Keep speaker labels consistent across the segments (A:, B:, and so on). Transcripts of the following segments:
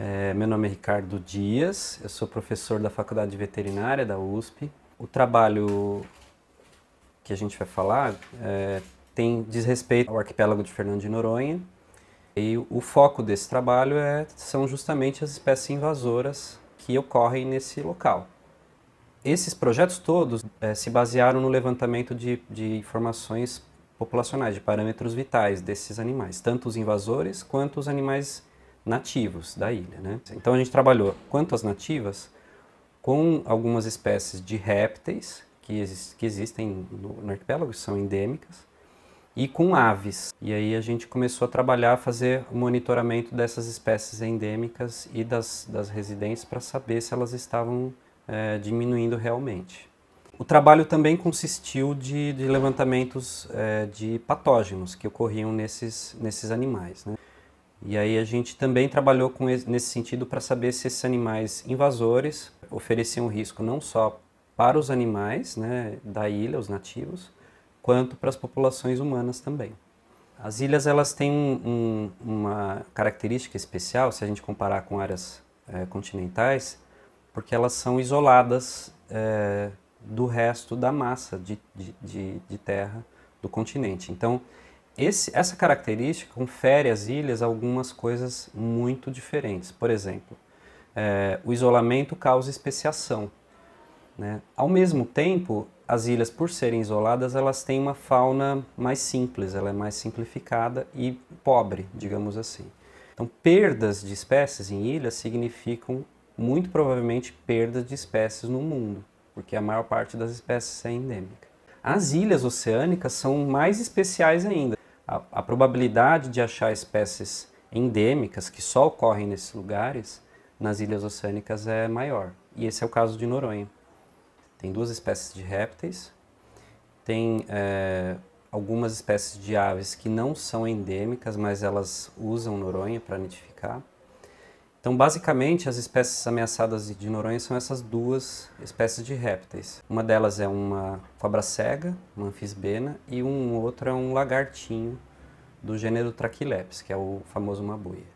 A: É, meu nome é Ricardo Dias, eu sou professor da Faculdade de Veterinária da USP. O trabalho que a gente vai falar é, tem diz respeito ao arquipélago de Fernando de Noronha e o foco desse trabalho é, são justamente as espécies invasoras que ocorrem nesse local. Esses projetos todos é, se basearam no levantamento de, de informações populacionais, de parâmetros vitais desses animais, tanto os invasores quanto os animais nativos da ilha. Né? Então a gente trabalhou quanto às nativas com algumas espécies de répteis que, que existem no, no arquipélago, que são endêmicas, e com aves. E aí a gente começou a trabalhar, a fazer o monitoramento dessas espécies endêmicas e das, das residentes para saber se elas estavam é, diminuindo realmente. O trabalho também consistiu de, de levantamentos é, de patógenos que ocorriam nesses, nesses animais. Né? E aí a gente também trabalhou com esse, nesse sentido para saber se esses animais invasores ofereciam risco não só para os animais né, da ilha, os nativos, quanto para as populações humanas também. As ilhas elas têm um, um, uma característica especial, se a gente comparar com áreas é, continentais, porque elas são isoladas é, do resto da massa de, de, de, de terra do continente. Então, esse, essa característica confere às ilhas algumas coisas muito diferentes. Por exemplo, é, o isolamento causa especiação. Né? Ao mesmo tempo, as ilhas, por serem isoladas, elas têm uma fauna mais simples, ela é mais simplificada e pobre, digamos assim. Então, perdas de espécies em ilhas significam, muito provavelmente, perdas de espécies no mundo, porque a maior parte das espécies é endêmica. As ilhas oceânicas são mais especiais ainda a, a probabilidade de achar espécies endêmicas que só ocorrem nesses lugares nas ilhas oceânicas é maior. E esse é o caso de Noronha. Tem duas espécies de répteis, tem é, algumas espécies de aves que não são endêmicas, mas elas usam Noronha para nidificar. Então, basicamente, as espécies ameaçadas de Noronha são essas duas espécies de répteis. Uma delas é uma cobra-cega, uma anfisbena, e um outro é um lagartinho do gênero Traquilepis, que é o famoso mabuia.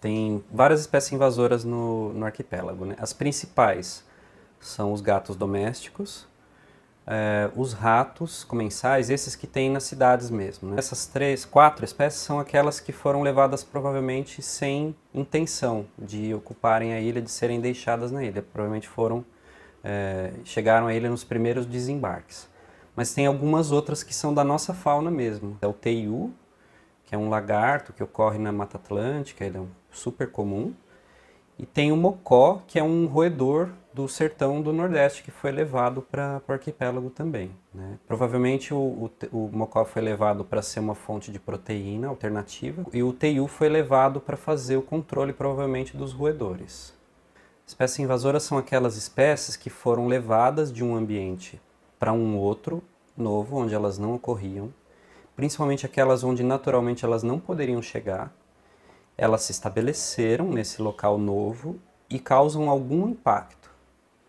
A: Tem várias espécies invasoras no, no arquipélago. Né? As principais são os gatos domésticos, é, os ratos comensais, esses que tem nas cidades mesmo. Né? Essas três, quatro espécies são aquelas que foram levadas provavelmente sem intenção de ocuparem a ilha, de serem deixadas na ilha. Provavelmente foram é, chegaram à ilha nos primeiros desembarques. Mas tem algumas outras que são da nossa fauna mesmo. É o teiu, que é um lagarto que ocorre na Mata Atlântica, ele é um super comum. E tem o mocó, que é um roedor do sertão do Nordeste, que foi levado para o arquipélago também. Né? Provavelmente o, o, o, mocó foi levado para ser uma fonte de proteína alternativa e o teiu foi levado para fazer o controle, provavelmente, dos roedores. Espécies invasoras são aquelas espécies que foram levadas de um ambiente para um outro novo, onde elas não ocorriam, principalmente aquelas onde naturalmente elas não poderiam chegar. Elas se estabeleceram nesse local novo e causam algum impacto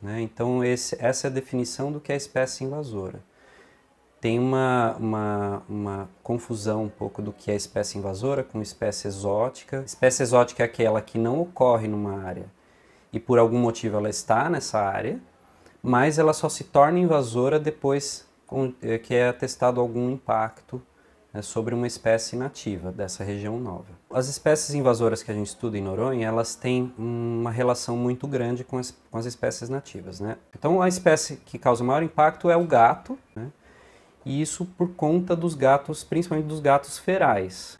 A: né? Então, esse, essa é a definição do que é espécie invasora. Tem uma, uma, uma, confusão um pouco do que é espécie invasora com espécie exótica. Espécie exótica é aquela que não ocorre numa área e por algum motivo ela está nessa área, mas ela só se torna invasora depois eh, que é atestado algum impacto é sobre uma espécie nativa dessa região nova. As espécies invasoras que a gente estuda em Noronha, elas têm uma relação muito grande com as, com as espécies nativas, né? Então a espécie que causa maior impacto é o gato, né? E isso por conta dos gatos, principalmente dos gatos ferais.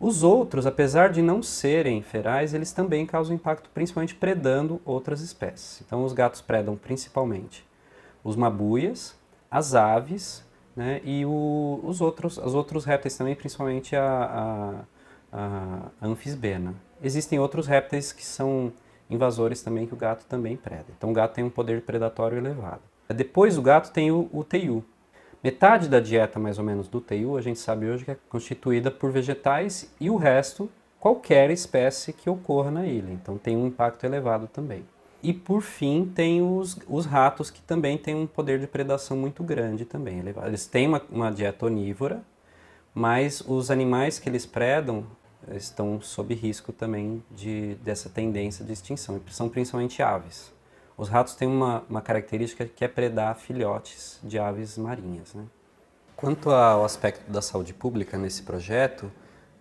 A: Os outros, apesar de não serem ferais, eles também causam impacto principalmente predando outras espécies. Então os gatos predam principalmente os mabuias, as aves né? E o, os outros, as outros répteis também, principalmente a, a, a anfisbena. Né? Existem outros répteis que são invasores também que o gato também preda. Então o gato tem um poder predatório elevado. Depois o gato tem o, o teiu. Metade da dieta mais ou menos do teiu a gente sabe hoje que é constituída por vegetais e o resto qualquer espécie que ocorra na ilha. Então tem um impacto elevado também. E por fim, tem os, os ratos, que também têm um poder de predação muito grande também. Eles têm uma, uma dieta onívora, mas os animais que eles predam estão sob risco também de, dessa tendência de extinção, são principalmente aves. Os ratos têm uma, uma característica que é predar filhotes de aves marinhas. Né? Quanto ao aspecto da saúde pública nesse projeto,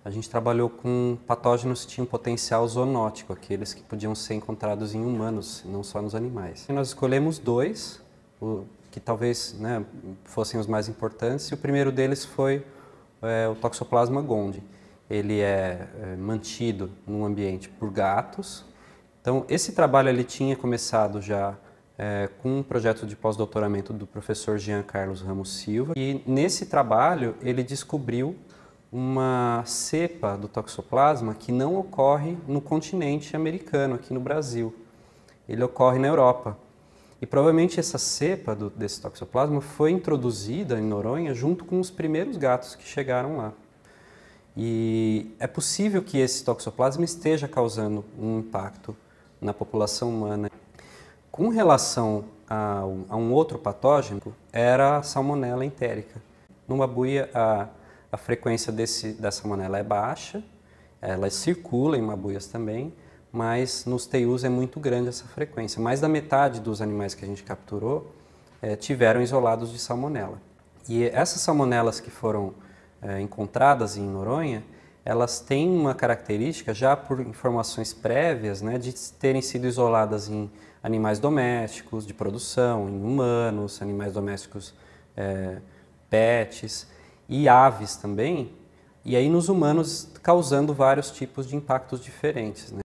A: a gente trabalhou com patógenos que tinham potencial zoonótico, aqueles que podiam ser encontrados em humanos, não só nos animais. E nós escolhemos dois, o, que talvez né, fossem os mais importantes, e o primeiro deles foi é, o Toxoplasma gondii. Ele é, é mantido num ambiente por gatos. Então, esse trabalho ele tinha começado já é, com um projeto de pós-doutoramento do professor Jean Carlos Ramos Silva. E nesse trabalho ele descobriu uma cepa do toxoplasma que não ocorre no continente americano, aqui no Brasil. Ele ocorre na Europa. E provavelmente essa cepa do, desse toxoplasma foi introduzida em Noronha junto com os primeiros gatos que chegaram lá. E é possível que esse toxoplasma esteja causando um impacto na população humana. Com relação a, a um outro patógeno, era a salmonella entérica. Numa buia, a a frequência desse, dessa manela é baixa, ela circula em mabuias também, mas nos teus é muito grande essa frequência. Mais da metade dos animais que a gente capturou é, tiveram isolados de salmonela. E essas salmonelas que foram é, encontradas em Noronha, elas têm uma característica, já por informações prévias, né, de terem sido isoladas em animais domésticos, de produção, em humanos, animais domésticos é, pets e aves também, e aí nos humanos causando vários tipos de impactos diferentes. Né?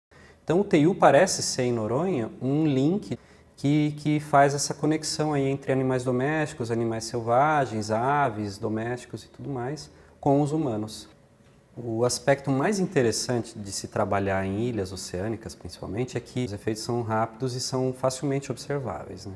A: Então o TIU parece ser em Noronha um link que, que faz essa conexão aí entre animais domésticos, animais selvagens, aves, domésticos e tudo mais, com os humanos. O aspecto mais interessante de se trabalhar em ilhas oceânicas, principalmente, é que os efeitos são rápidos e são facilmente observáveis. Né?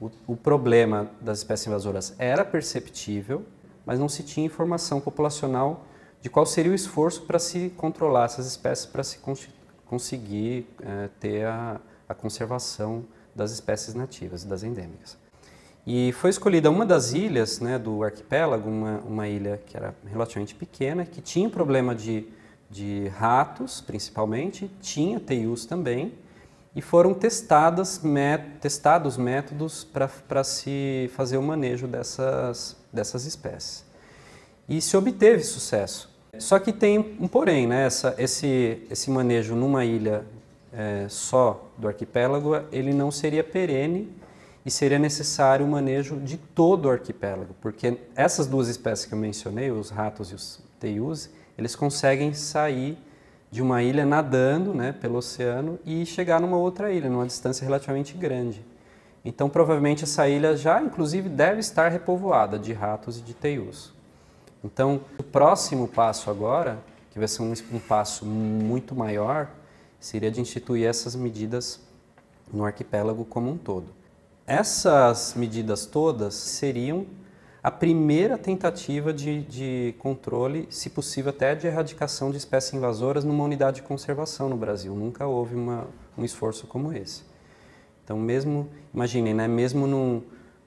A: O, o problema das espécies invasoras era perceptível, mas não se tinha informação populacional de qual seria o esforço para se controlar essas espécies, para se cons conseguir é, ter a, a conservação das espécies nativas e das endêmicas. E foi escolhida uma das ilhas né, do arquipélago, uma, uma, ilha que era relativamente pequena, que tinha problema de, de ratos, principalmente, tinha teius também, e foram testadas met, testados métodos para se fazer o manejo dessas, dessas espécies. E se obteve sucesso. Só que tem um porém, né? Essa, esse, esse manejo numa ilha é, só do arquipélago, ele não seria perene e seria necessário o manejo de todo o arquipélago, porque essas duas espécies que eu mencionei, os ratos e os teius, eles conseguem sair de uma ilha nadando né, pelo oceano e chegar numa outra ilha, numa distância relativamente grande. Então, provavelmente, essa ilha já, inclusive, deve estar repovoada de ratos e de teus. Então, o próximo passo agora, que vai ser um, um passo muito maior, seria de instituir essas medidas no arquipélago como um todo. Essas medidas todas seriam a primeira tentativa de, de controle, se possível até de erradicação de espécies invasoras numa unidade de conservação no Brasil. Nunca houve uma, um esforço como esse. Então, mesmo, imaginem, né, mesmo num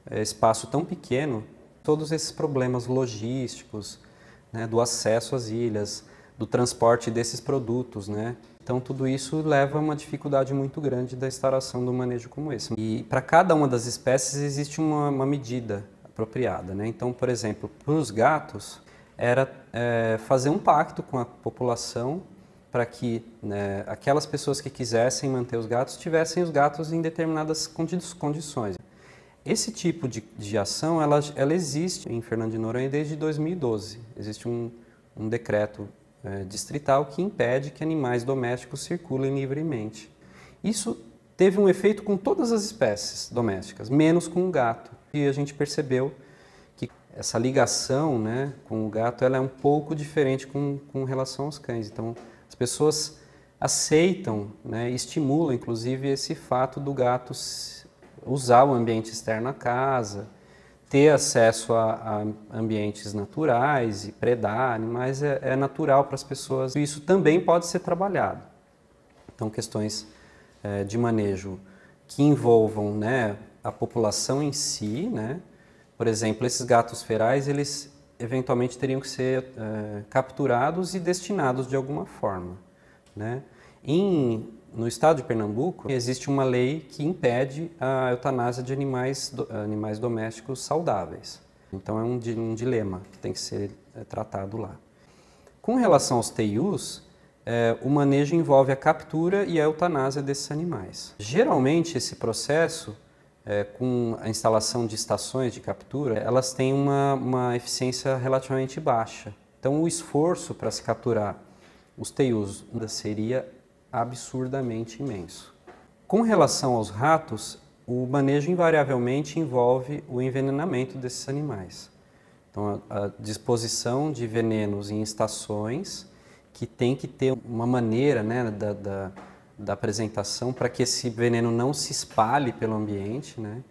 A: eh, espaço tão pequeno, todos esses problemas logísticos, né, do acesso às ilhas, do transporte desses produtos, né? Então tudo isso leva a uma dificuldade muito grande da instalação do manejo como esse. E para cada uma das espécies existe uma, uma medida apropriada. Né? Então, por exemplo, para os gatos, era é, fazer um pacto com a população para que né, aquelas pessoas que quisessem manter os gatos tivessem os gatos em determinadas condições. Esse tipo de, de ação ela, ela, existe em Fernando de Noronha desde 2012. Existe um, um decreto é, distrital que impede que animais domésticos circulem livremente. Isso teve um efeito com todas as espécies domésticas, menos com o gato. E a gente percebeu que essa ligação né, com o gato ela é um pouco diferente com, com relação aos cães. Então, as pessoas aceitam, né, estimulam inclusive esse fato do gato usar o ambiente externo à casa, ter acesso a, a ambientes naturais e predar animais é, é natural para as pessoas. Isso também pode ser trabalhado. Então, questões é, de manejo que envolvam né, a população em si, né? Por exemplo, esses gatos ferais, eles eventualmente teriam que ser eh, capturados e destinados de alguma forma, né? Em, no estado de Pernambuco, existe uma lei que impede a eutanásia de animais, do, animais domésticos saudáveis. Então é um, um dilema que tem que ser é, tratado lá. Com relação aos TIUs, é, eh, o manejo envolve a captura e a eutanásia desses animais. Geralmente, esse processo é, com a instalação de estações de captura, elas têm uma, uma eficiência relativamente baixa. Então, o esforço para se capturar os ainda seria absurdamente imenso. Com relação aos ratos, o manejo invariavelmente envolve o envenenamento desses animais. Então, a, a disposição de venenos em estações que tem que ter uma maneira né, da, da da apresentação para que esse veneno não se espalhe pelo ambiente, né?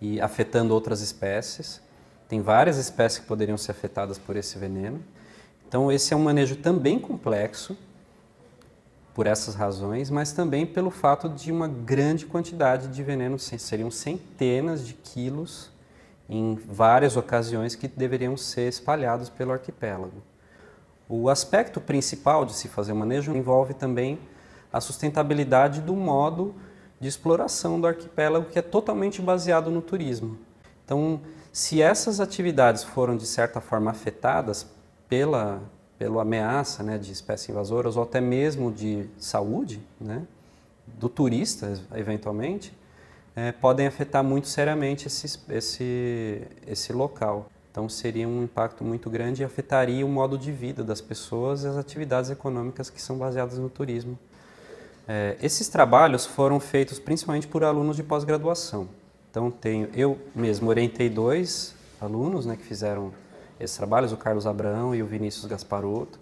A: E afetando outras espécies. Tem várias espécies que poderiam ser afetadas por esse veneno. Então, esse é um manejo também complexo, por essas razões, mas também pelo fato de uma grande quantidade de veneno, seriam centenas de quilos em várias ocasiões que deveriam ser espalhados pelo arquipélago. O aspecto principal de se fazer o manejo envolve também a sustentabilidade do modo de exploração do arquipélago, que é totalmente baseado no turismo. Então, se essas atividades foram de certa forma afetadas pela, pela ameaça né, de espécies invasoras ou até mesmo de saúde, né, do turista eventualmente, é, podem afetar muito seriamente esse, esse, esse local. Então seria um impacto muito grande e afetaria o modo de vida das pessoas e as atividades econômicas que são baseadas no turismo. É, esses trabalhos foram feitos principalmente por alunos de pós-graduação. Então, tenho, eu mesmo orientei dois alunos né, que fizeram esses trabalhos, o Carlos Abrão e o Vinícius Gasparotto,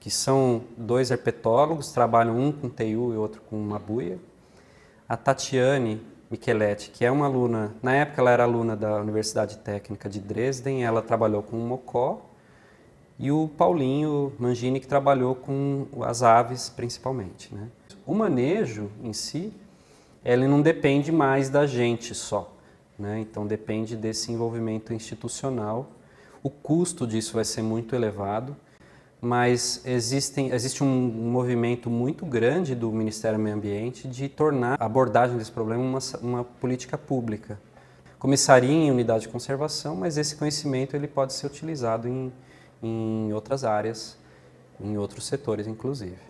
A: que são dois herpetólogos, trabalham um com TU e outro com uma buia. A Tatiane Micheletti, que é uma aluna, na época ela era aluna da Universidade Técnica de Dresden, ela trabalhou com o mocó, e o Paulinho Mangini, que trabalhou com as aves principalmente. Né? O manejo em si, ele não depende mais da gente só, né? então depende desse envolvimento institucional. O custo disso vai ser muito elevado, mas existem, existe um movimento muito grande do Ministério do Meio Ambiente de tornar a abordagem desse problema uma, uma política pública. Começaria em unidade de conservação, mas esse conhecimento ele pode ser utilizado em, em outras áreas, em outros setores, inclusive.